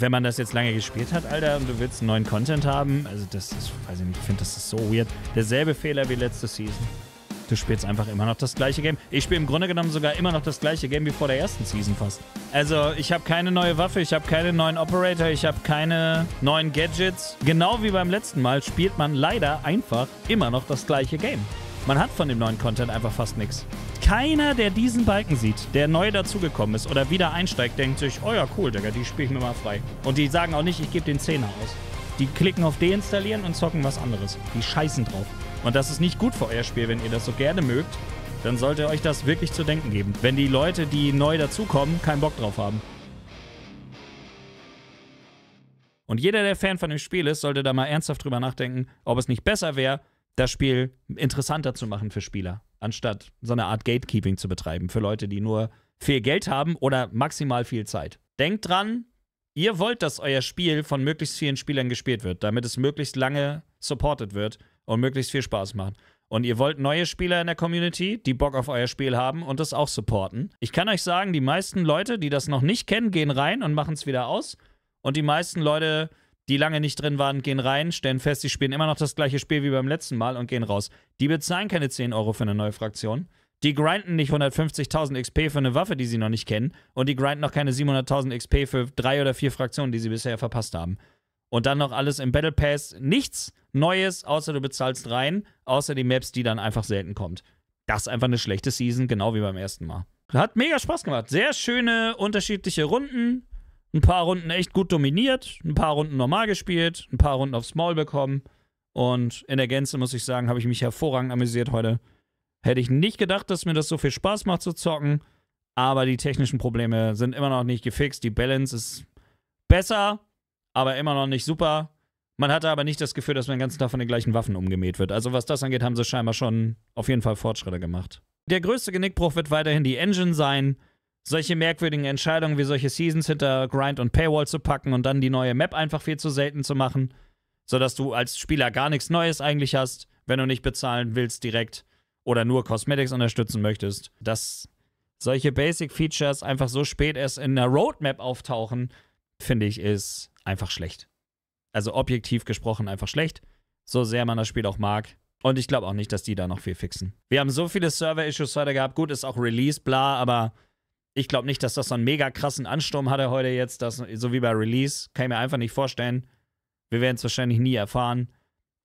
wenn man das jetzt lange gespielt hat, Alter, und du willst einen neuen Content haben, also das ist, weiß ich nicht, ich finde das ist so weird. Derselbe Fehler wie letzte Season. Du spielst einfach immer noch das gleiche Game. Ich spiele im Grunde genommen sogar immer noch das gleiche Game wie vor der ersten Season fast. Also ich habe keine neue Waffe, ich habe keine neuen Operator, ich habe keine neuen Gadgets. Genau wie beim letzten Mal spielt man leider einfach immer noch das gleiche Game. Man hat von dem neuen Content einfach fast nichts. Keiner, der diesen Balken sieht, der neu dazugekommen ist oder wieder einsteigt, denkt sich, oh ja, cool, Digga, die spiele ich mir mal frei. Und die sagen auch nicht, ich gebe den Zehner aus. Die klicken auf deinstallieren und zocken was anderes. Die scheißen drauf. Und das ist nicht gut für euer Spiel, wenn ihr das so gerne mögt. Dann sollte euch das wirklich zu denken geben. Wenn die Leute, die neu dazukommen, keinen Bock drauf haben. Und jeder, der Fan von dem Spiel ist, sollte da mal ernsthaft drüber nachdenken, ob es nicht besser wäre, das Spiel interessanter zu machen für Spieler, anstatt so eine Art Gatekeeping zu betreiben für Leute, die nur viel Geld haben oder maximal viel Zeit. Denkt dran, ihr wollt, dass euer Spiel von möglichst vielen Spielern gespielt wird, damit es möglichst lange supported wird und möglichst viel Spaß macht. Und ihr wollt neue Spieler in der Community, die Bock auf euer Spiel haben und das auch supporten. Ich kann euch sagen, die meisten Leute, die das noch nicht kennen, gehen rein und machen es wieder aus. Und die meisten Leute, die lange nicht drin waren, gehen rein, stellen fest, sie spielen immer noch das gleiche Spiel wie beim letzten Mal und gehen raus. Die bezahlen keine 10 Euro für eine neue Fraktion. Die grinden nicht 150.000 XP für eine Waffe, die sie noch nicht kennen. Und die grinden noch keine 700.000 XP für drei oder vier Fraktionen, die sie bisher verpasst haben. Und dann noch alles im Battle Pass. Nichts Neues, außer du bezahlst rein, außer die Maps, die dann einfach selten kommt. Das ist einfach eine schlechte Season, genau wie beim ersten Mal. Hat mega Spaß gemacht. Sehr schöne, unterschiedliche Runden ein paar Runden echt gut dominiert, ein paar Runden normal gespielt, ein paar Runden auf Small bekommen. Und in der Gänze muss ich sagen, habe ich mich hervorragend amüsiert heute. Hätte ich nicht gedacht, dass mir das so viel Spaß macht zu zocken, aber die technischen Probleme sind immer noch nicht gefixt. Die Balance ist besser, aber immer noch nicht super. Man hatte aber nicht das Gefühl, dass man den ganzen Tag von den gleichen Waffen umgemäht wird. Also was das angeht, haben sie scheinbar schon auf jeden Fall Fortschritte gemacht. Der größte Genickbruch wird weiterhin die Engine sein solche merkwürdigen Entscheidungen wie solche Seasons hinter Grind und Paywall zu packen und dann die neue Map einfach viel zu selten zu machen, sodass du als Spieler gar nichts Neues eigentlich hast, wenn du nicht bezahlen willst direkt oder nur Cosmetics unterstützen möchtest, dass solche Basic Features einfach so spät erst in der Roadmap auftauchen, finde ich, ist einfach schlecht. Also objektiv gesprochen einfach schlecht, so sehr man das Spiel auch mag. Und ich glaube auch nicht, dass die da noch viel fixen. Wir haben so viele Server-Issues heute gehabt. Gut, ist auch Release, bla, aber ich glaube nicht, dass das so einen mega krassen Ansturm hatte heute jetzt, dass, so wie bei Release. Kann ich mir einfach nicht vorstellen. Wir werden es wahrscheinlich nie erfahren.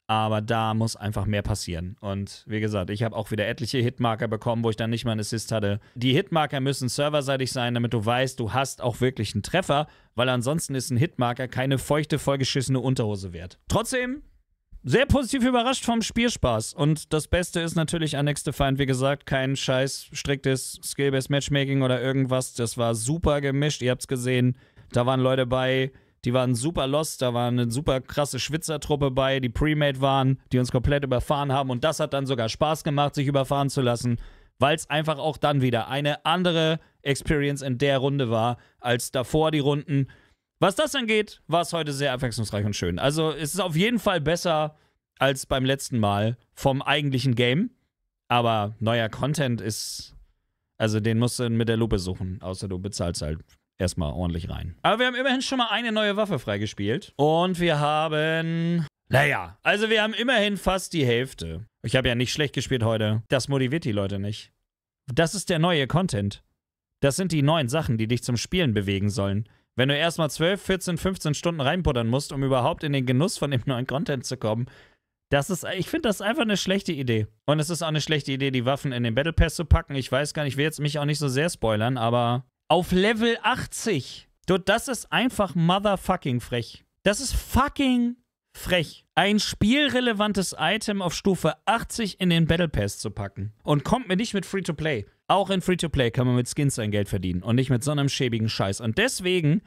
Aber da muss einfach mehr passieren. Und wie gesagt, ich habe auch wieder etliche Hitmarker bekommen, wo ich dann nicht mal einen Assist hatte. Die Hitmarker müssen serverseitig sein, damit du weißt, du hast auch wirklich einen Treffer, weil ansonsten ist ein Hitmarker keine feuchte, vollgeschissene Unterhose wert. Trotzdem, sehr positiv überrascht vom Spielspaß. Und das Beste ist natürlich an Next Defined, wie gesagt, kein scheiß striktes Skill-Based Matchmaking oder irgendwas. Das war super gemischt. Ihr habt's gesehen, da waren Leute bei, die waren super lost, da war eine super krasse Schwitzertruppe bei, die Premade waren, die uns komplett überfahren haben. Und das hat dann sogar Spaß gemacht, sich überfahren zu lassen, weil es einfach auch dann wieder eine andere Experience in der Runde war als davor die Runden was das angeht, war es heute sehr abwechslungsreich und schön. Also es ist auf jeden Fall besser als beim letzten Mal vom eigentlichen Game. Aber neuer Content ist, also den musst du mit der Lupe suchen, außer du bezahlst halt erstmal ordentlich rein. Aber wir haben immerhin schon mal eine neue Waffe freigespielt. Und wir haben naja, also wir haben immerhin fast die Hälfte. Ich habe ja nicht schlecht gespielt heute. Das motiviert die Leute nicht. Das ist der neue Content. Das sind die neuen Sachen, die dich zum Spielen bewegen sollen. Wenn du erstmal 12, 14, 15 Stunden reinbuttern musst, um überhaupt in den Genuss von dem neuen Content zu kommen, das ist, ich finde das einfach eine schlechte Idee. Und es ist auch eine schlechte Idee, die Waffen in den Battle Pass zu packen. Ich weiß gar nicht, ich will jetzt mich auch nicht so sehr spoilern, aber auf Level 80. Du, das ist einfach motherfucking frech. Das ist fucking frech. Ein spielrelevantes Item auf Stufe 80 in den Battle Pass zu packen. Und kommt mir nicht mit Free to Play. Auch in Free-to-Play kann man mit Skins sein Geld verdienen und nicht mit so einem schäbigen Scheiß. Und deswegen,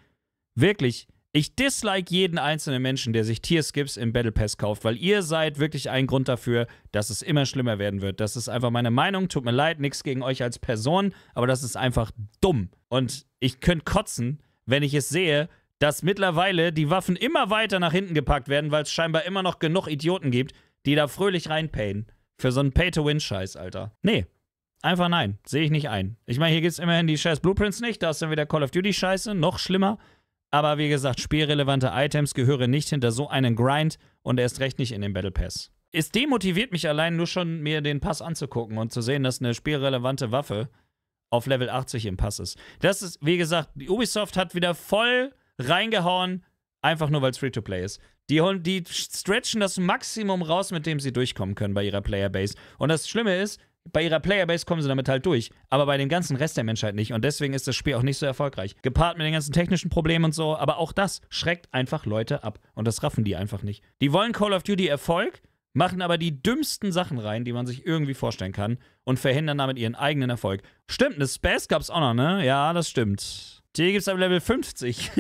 wirklich, ich dislike jeden einzelnen Menschen, der sich Tierskips im Battle Pass kauft, weil ihr seid wirklich ein Grund dafür, dass es immer schlimmer werden wird. Das ist einfach meine Meinung. Tut mir leid, nichts gegen euch als Person, aber das ist einfach dumm. Und ich könnte kotzen, wenn ich es sehe, dass mittlerweile die Waffen immer weiter nach hinten gepackt werden, weil es scheinbar immer noch genug Idioten gibt, die da fröhlich reinpayen. Für so einen Pay-to-Win-Scheiß, Alter. Nee, Einfach nein, sehe ich nicht ein. Ich meine, hier gibt es immerhin die scheiß Blueprints nicht, da ist dann wieder Call of Duty scheiße, noch schlimmer. Aber wie gesagt, spielrelevante Items gehören nicht hinter so einen Grind und erst recht nicht in den Battle Pass. Es demotiviert mich allein nur schon, mir den Pass anzugucken und zu sehen, dass eine spielrelevante Waffe auf Level 80 im Pass ist. Das ist, wie gesagt, Ubisoft hat wieder voll reingehauen, einfach nur weil es Free-to-Play ist. Die, holen, die stretchen das Maximum raus, mit dem sie durchkommen können bei ihrer Playerbase. Und das Schlimme ist, bei ihrer Playerbase kommen sie damit halt durch, aber bei dem ganzen Rest der Menschheit nicht. Und deswegen ist das Spiel auch nicht so erfolgreich. Gepaart mit den ganzen technischen Problemen und so, aber auch das schreckt einfach Leute ab. Und das raffen die einfach nicht. Die wollen Call of Duty Erfolg, machen aber die dümmsten Sachen rein, die man sich irgendwie vorstellen kann und verhindern damit ihren eigenen Erfolg. Stimmt, eine Space gab's auch noch, ne? Ja, das stimmt. Die gibt's am Level 50.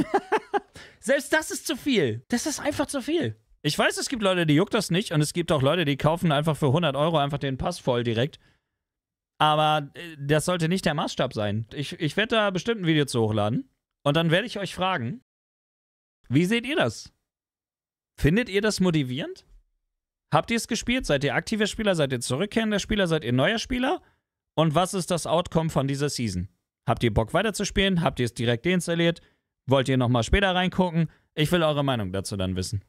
Selbst das ist zu viel. Das ist einfach zu viel. Ich weiß, es gibt Leute, die juckt das nicht und es gibt auch Leute, die kaufen einfach für 100 Euro einfach den Pass voll direkt aber äh, das sollte nicht der Maßstab sein. Ich, ich werde da bestimmt ein Video zu hochladen. Und dann werde ich euch fragen, wie seht ihr das? Findet ihr das motivierend? Habt ihr es gespielt? Seid ihr aktiver Spieler? Seid ihr zurückkehrender Spieler? Seid ihr neuer Spieler? Und was ist das Outcome von dieser Season? Habt ihr Bock weiterzuspielen? Habt ihr es direkt deinstalliert? Wollt ihr nochmal später reingucken? Ich will eure Meinung dazu dann wissen.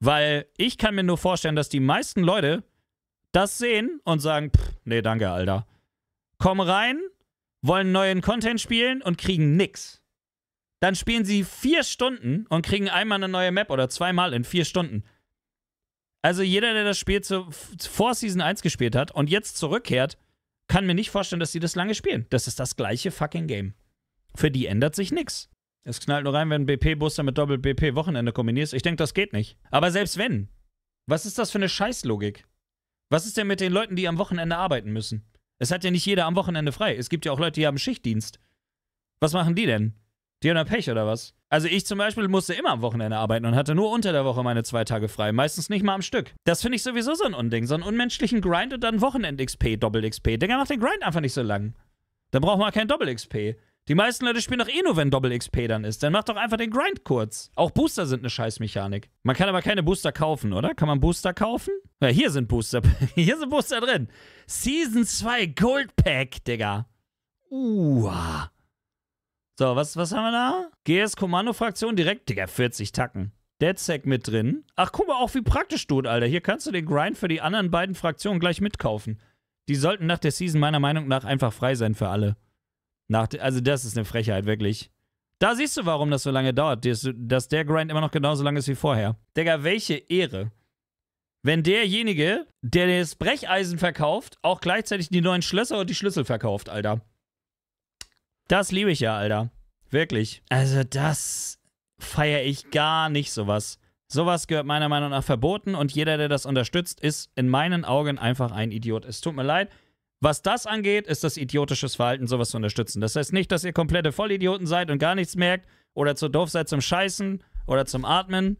Weil ich kann mir nur vorstellen, dass die meisten Leute das sehen und sagen, pff, nee, danke, Alter kommen rein, wollen neuen Content spielen und kriegen nix. Dann spielen sie vier Stunden und kriegen einmal eine neue Map oder zweimal in vier Stunden. Also jeder, der das Spiel zu, vor Season 1 gespielt hat und jetzt zurückkehrt, kann mir nicht vorstellen, dass sie das lange spielen. Das ist das gleiche fucking Game. Für die ändert sich nichts. Es knallt nur rein, wenn BP-Booster mit Doppel-BP-Wochenende kombinierst. Ich denke, das geht nicht. Aber selbst wenn, was ist das für eine Scheißlogik? Was ist denn mit den Leuten, die am Wochenende arbeiten müssen? Es hat ja nicht jeder am Wochenende frei. Es gibt ja auch Leute, die haben Schichtdienst. Was machen die denn? Die haben ja Pech oder was? Also ich zum Beispiel musste immer am Wochenende arbeiten und hatte nur unter der Woche meine zwei Tage frei, meistens nicht mal am Stück. Das finde ich sowieso so ein Unding, so einen unmenschlichen Grind und dann Wochenend-XP, Doppel-XP. Digga, macht den Grind einfach nicht so lang. Dann braucht man kein Doppel-XP. Die meisten Leute spielen doch eh nur, wenn Doppel-XP dann ist. Dann mach doch einfach den Grind kurz. Auch Booster sind eine Scheißmechanik. Man kann aber keine Booster kaufen, oder? Kann man Booster kaufen? Ja, hier sind Booster. hier sind Booster drin. Season 2 Gold Pack, Digga. Uah. So, was, was haben wir da? GS-Kommando-Fraktion direkt. Digga, 40 Tacken. DedSec mit drin. Ach, guck mal, auch wie praktisch tut, Alter. Hier kannst du den Grind für die anderen beiden Fraktionen gleich mitkaufen. Die sollten nach der Season meiner Meinung nach einfach frei sein für alle. Nach, also das ist eine Frechheit, wirklich. Da siehst du, warum das so lange dauert, dass, der Grind immer noch genauso lang ist wie vorher. Digga, welche Ehre. Wenn derjenige, der das Brecheisen verkauft, auch gleichzeitig die neuen Schlösser und die Schlüssel verkauft, Alter. Das liebe ich ja, Alter. Wirklich. Also das feiere ich gar nicht, sowas. Sowas gehört meiner Meinung nach verboten und jeder, der das unterstützt, ist in meinen Augen einfach ein Idiot. Es tut mir leid. Was das angeht, ist das idiotisches Verhalten, sowas zu unterstützen. Das heißt nicht, dass ihr komplette Vollidioten seid und gar nichts merkt oder zu doof seid zum Scheißen oder zum Atmen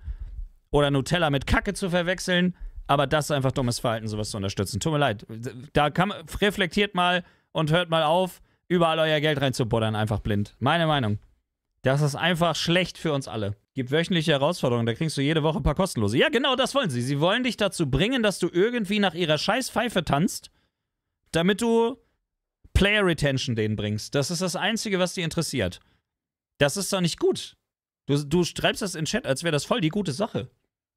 oder Nutella mit Kacke zu verwechseln. Aber das ist einfach dummes Verhalten, sowas zu unterstützen. Tut mir leid. Da kann, reflektiert mal und hört mal auf, überall euer Geld reinzubuddern, einfach blind. Meine Meinung. Das ist einfach schlecht für uns alle. Gibt wöchentliche Herausforderungen, da kriegst du jede Woche ein paar kostenlose. Ja, genau das wollen sie. Sie wollen dich dazu bringen, dass du irgendwie nach ihrer Scheißpfeife tanzt damit du Player Retention denen bringst. Das ist das Einzige, was die interessiert. Das ist doch nicht gut. Du, du schreibst das in Chat, als wäre das voll die gute Sache.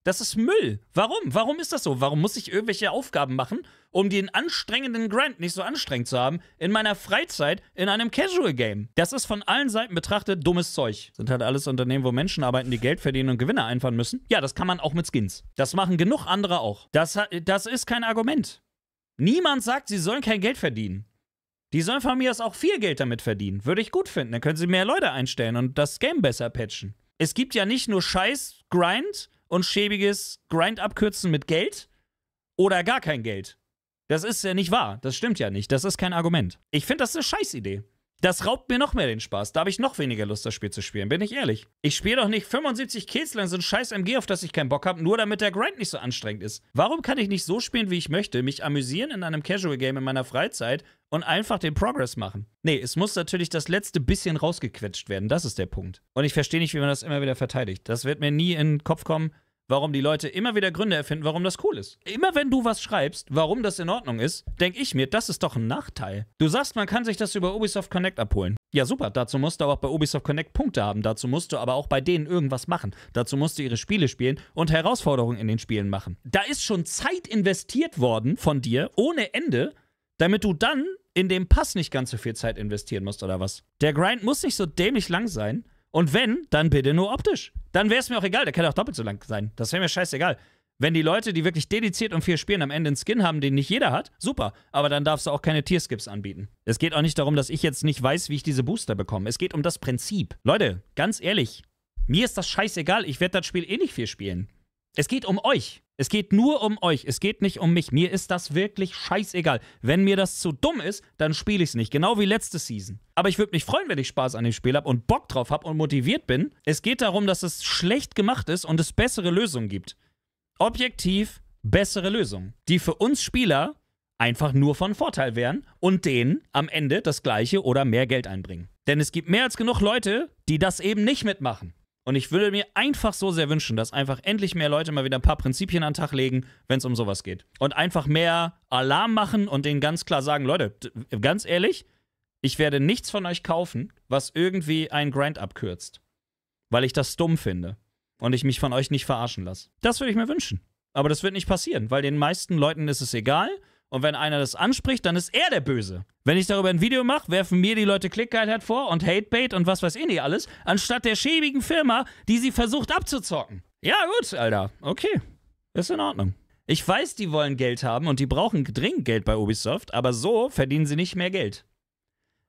Das ist Müll. Warum? Warum ist das so? Warum muss ich irgendwelche Aufgaben machen, um den anstrengenden Grind nicht so anstrengend zu haben, in meiner Freizeit in einem Casual Game? Das ist von allen Seiten betrachtet dummes Zeug. Sind halt alles Unternehmen, wo Menschen arbeiten, die Geld verdienen und Gewinne einfahren müssen. Ja, das kann man auch mit Skins. Das machen genug andere auch. Das, das ist kein Argument. Niemand sagt, sie sollen kein Geld verdienen. Die sollen von mir aus auch viel Geld damit verdienen. Würde ich gut finden. Dann können sie mehr Leute einstellen und das Game besser patchen. Es gibt ja nicht nur scheiß Grind und schäbiges Grind abkürzen mit Geld oder gar kein Geld. Das ist ja nicht wahr. Das stimmt ja nicht. Das ist kein Argument. Ich finde, das ist eine Scheißidee. Das raubt mir noch mehr den Spaß. Da habe ich noch weniger Lust, das Spiel zu spielen, bin ich ehrlich. Ich spiele doch nicht 75 Kills lang so ein scheiß MG, auf das ich keinen Bock habe, nur damit der Grind nicht so anstrengend ist. Warum kann ich nicht so spielen, wie ich möchte, mich amüsieren in einem Casual-Game in meiner Freizeit und einfach den Progress machen? Nee, es muss natürlich das letzte bisschen rausgequetscht werden, das ist der Punkt. Und ich verstehe nicht, wie man das immer wieder verteidigt. Das wird mir nie in den Kopf kommen, warum die Leute immer wieder Gründe erfinden, warum das cool ist. Immer wenn du was schreibst, warum das in Ordnung ist, denke ich mir, das ist doch ein Nachteil. Du sagst, man kann sich das über Ubisoft Connect abholen. Ja, super, dazu musst du aber auch bei Ubisoft Connect Punkte haben, dazu musst du aber auch bei denen irgendwas machen, dazu musst du ihre Spiele spielen und Herausforderungen in den Spielen machen. Da ist schon Zeit investiert worden von dir, ohne Ende, damit du dann in dem Pass nicht ganz so viel Zeit investieren musst oder was. Der Grind muss nicht so dämlich lang sein und wenn, dann bitte nur optisch. Dann wäre es mir auch egal, der kann auch doppelt so lang sein. Das wäre mir scheißegal. Wenn die Leute, die wirklich dediziert und viel spielen, am Ende einen Skin haben, den nicht jeder hat, super. Aber dann darfst du auch keine Tierskips anbieten. Es geht auch nicht darum, dass ich jetzt nicht weiß, wie ich diese Booster bekomme. Es geht um das Prinzip. Leute, ganz ehrlich, mir ist das scheißegal. Ich werde das Spiel eh nicht viel spielen. Es geht um euch. Es geht nur um euch, es geht nicht um mich. Mir ist das wirklich scheißegal. Wenn mir das zu dumm ist, dann spiele ich es nicht. Genau wie letzte Season. Aber ich würde mich freuen, wenn ich Spaß an dem Spiel habe und Bock drauf habe und motiviert bin. Es geht darum, dass es schlecht gemacht ist und es bessere Lösungen gibt. Objektiv bessere Lösungen, die für uns Spieler einfach nur von Vorteil wären und denen am Ende das gleiche oder mehr Geld einbringen. Denn es gibt mehr als genug Leute, die das eben nicht mitmachen. Und ich würde mir einfach so sehr wünschen, dass einfach endlich mehr Leute mal wieder ein paar Prinzipien an den Tag legen, wenn es um sowas geht. Und einfach mehr Alarm machen und denen ganz klar sagen, Leute, ganz ehrlich, ich werde nichts von euch kaufen, was irgendwie einen Grind abkürzt. Weil ich das dumm finde. Und ich mich von euch nicht verarschen lasse. Das würde ich mir wünschen. Aber das wird nicht passieren, weil den meisten Leuten ist es egal. Und wenn einer das anspricht, dann ist er der Böse. Wenn ich darüber ein Video mache, werfen mir die Leute Clickguide halt vor und Hatebait und was weiß ich nicht alles, anstatt der schäbigen Firma, die sie versucht abzuzocken. Ja, gut, Alter. Okay. Ist in Ordnung. Ich weiß, die wollen Geld haben und die brauchen dringend Geld bei Ubisoft, aber so verdienen sie nicht mehr Geld.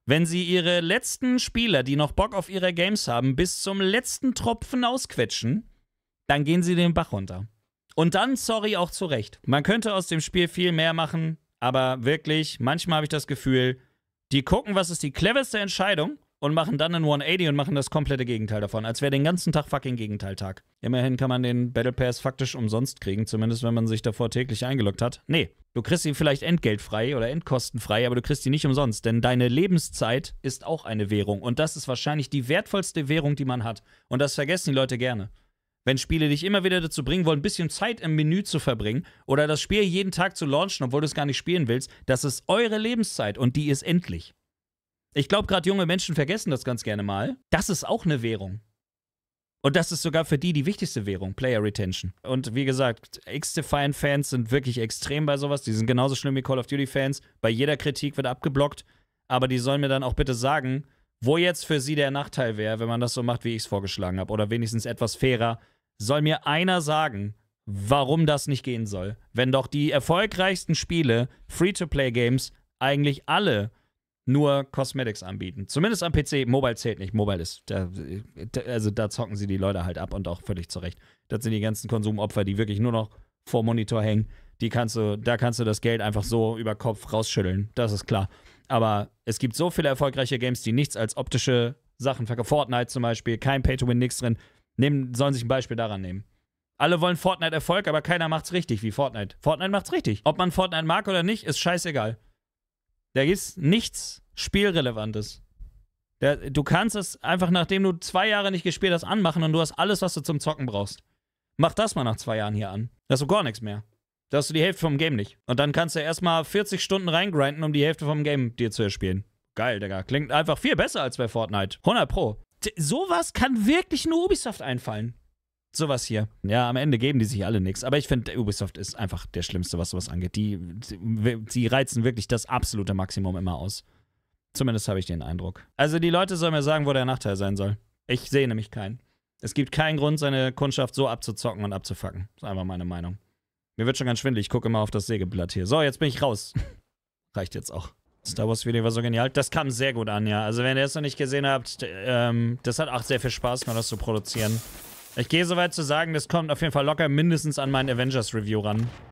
Wenn sie ihre letzten Spieler, die noch Bock auf ihre Games haben, bis zum letzten Tropfen ausquetschen, dann gehen sie den Bach runter. Und dann, sorry, auch zu Recht. Man könnte aus dem Spiel viel mehr machen, aber wirklich, manchmal habe ich das Gefühl, die gucken, was ist die cleverste Entscheidung und machen dann einen 180 und machen das komplette Gegenteil davon, als wäre den ganzen Tag fucking Gegenteiltag. Immerhin kann man den Battle Pass faktisch umsonst kriegen, zumindest wenn man sich davor täglich eingeloggt hat. Nee, du kriegst ihn vielleicht entgeltfrei oder endkostenfrei, aber du kriegst ihn nicht umsonst, denn deine Lebenszeit ist auch eine Währung und das ist wahrscheinlich die wertvollste Währung, die man hat. Und das vergessen die Leute gerne. Wenn Spiele dich immer wieder dazu bringen wollen, ein bisschen Zeit im Menü zu verbringen oder das Spiel jeden Tag zu launchen, obwohl du es gar nicht spielen willst, das ist eure Lebenszeit und die ist endlich. Ich glaube, gerade junge Menschen vergessen das ganz gerne mal. Das ist auch eine Währung. Und das ist sogar für die die wichtigste Währung, Player Retention. Und wie gesagt, X-Defiant-Fans sind wirklich extrem bei sowas. Die sind genauso schlimm wie Call of Duty-Fans. Bei jeder Kritik wird abgeblockt. Aber die sollen mir dann auch bitte sagen, wo jetzt für sie der Nachteil wäre, wenn man das so macht, wie ich es vorgeschlagen habe. Oder wenigstens etwas fairer, soll mir einer sagen, warum das nicht gehen soll, wenn doch die erfolgreichsten Spiele, Free-to-Play-Games, eigentlich alle nur Cosmetics anbieten. Zumindest am PC. Mobile zählt nicht. Mobile ist, da, also da zocken sie die Leute halt ab und auch völlig zurecht. Das sind die ganzen Konsumopfer, die wirklich nur noch vor Monitor hängen. Die kannst du, da kannst du das Geld einfach so über Kopf rausschütteln. Das ist klar. Aber es gibt so viele erfolgreiche Games, die nichts als optische Sachen verkaufen. Fortnite zum Beispiel, kein Pay-to-Win, nichts drin. Nehmen, sollen sich ein Beispiel daran nehmen. Alle wollen Fortnite Erfolg, aber keiner macht's richtig wie Fortnite. Fortnite macht's richtig. Ob man Fortnite mag oder nicht, ist scheißegal. Da gibt's nichts Spielrelevantes. Da, du kannst es einfach, nachdem du zwei Jahre nicht gespielt hast, anmachen und du hast alles, was du zum Zocken brauchst. Mach das mal nach zwei Jahren hier an. Da hast du gar nichts mehr. Da hast du die Hälfte vom Game nicht. Und dann kannst du erstmal 40 Stunden reingrinden, um die Hälfte vom Game dir zu erspielen. Geil, Digga. Klingt einfach viel besser als bei Fortnite. 100 Pro sowas kann wirklich nur Ubisoft einfallen. Sowas hier. Ja, am Ende geben die sich alle nichts. Aber ich finde, Ubisoft ist einfach der Schlimmste, was sowas angeht. Die, die, die reizen wirklich das absolute Maximum immer aus. Zumindest habe ich den Eindruck. Also die Leute sollen mir sagen, wo der Nachteil sein soll. Ich sehe nämlich keinen. Es gibt keinen Grund, seine Kundschaft so abzuzocken und abzufacken. Das Ist einfach meine Meinung. Mir wird schon ganz schwindelig. Ich gucke immer auf das Sägeblatt hier. So, jetzt bin ich raus. Reicht jetzt auch. Star Wars Video war so genial. Das kam sehr gut an, ja. Also wenn ihr es noch nicht gesehen habt, ähm, das hat auch sehr viel Spaß gemacht, das zu produzieren. Ich gehe soweit zu sagen, das kommt auf jeden Fall locker mindestens an mein Avengers Review ran.